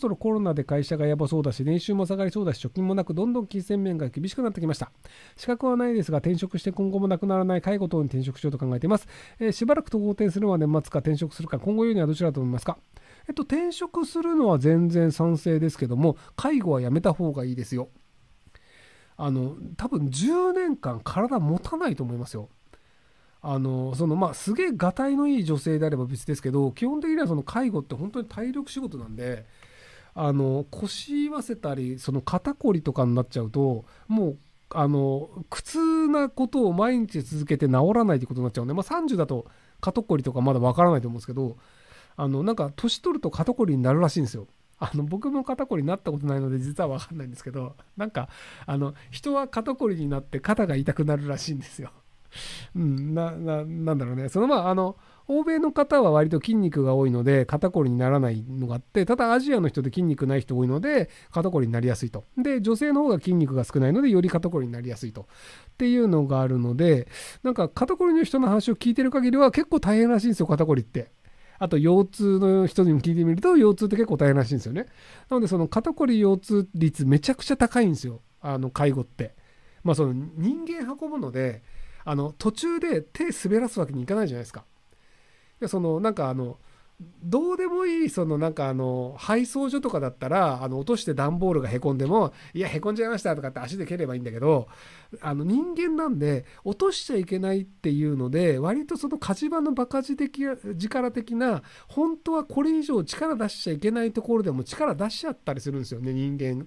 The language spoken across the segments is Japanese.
そろコロナで会社がやばそうだし、年収も下がりそうだし、貯金もなく、どんどん金銭面が厳しくなってきました。資格はないですが、転職して今後もなくならない介護等に転職しようと考えています。えー、しばらくと合点するのは年末か転職するか、今後よりはどちらだと思いますかえっと、転職するのは全然賛成ですけども、介護はやめた方がいいですよ。あの、多分10年間体持たないと思いますよ。あのそのまあ、すげえがたいのいい女性であれば別ですけど基本的にはその介護って本当に体力仕事なんであの腰わせたりその肩こりとかになっちゃうともうあの苦痛なことを毎日続けて治らないってことになっちゃうんで、まあ、30だと肩こりとかまだわからないと思うんですけどあのなんか年取ると肩こりになるらしいんですよ。あの僕も肩こりになったことないので実は分かんないんですけどなんかあの人は肩こりになって肩が痛くなるらしいんですよ。うん、な、な、なんだろうね。そのまあ、あの、欧米の方は割と筋肉が多いので肩こりにならないのがあってただアジアの人で筋肉ない人多いので肩こりになりやすいとで女性の方が筋肉が少ないのでより肩こりになりやすいとっていうのがあるのでなんか肩こりの人の話を聞いてる限りは結構大変らしいんですよ肩こりってあと腰痛の人にも聞いてみると腰痛って結構大変らしいんですよねなのでその肩こり腰痛率めちゃくちゃ高いんですよあの介護ってまあその人間運ぶのであの途中で手滑らすわけにいかないじゃないですか。そのなんかあのどうでもいいそのなんかあの配送所とかだったらあの落として段ボールがへこんでもいやへこんじゃいましたとかって足で蹴ればいいんだけどあの人間なんで落としちゃいけないっていうので割とその火事場のバカ的力的な本当はこれ以上力出しちゃいけないところでも力出しちゃったりするんですよね人間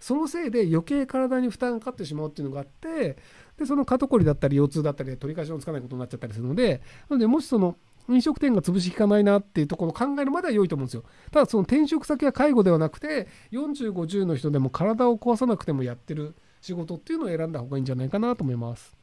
そのせいで余計体に負担がかかってしまうっていうのがあってでその肩こりだったり腰痛だったりで取り返しのつかないことになっちゃったりするのでなのでもしその飲食店が潰しきかないなっていうところを考えるまでは良いと思うんですよ。ただその転職先は介護ではなくて4050の人でも体を壊さなくてもやってる仕事っていうのを選んだ方がいいんじゃないかなと思います。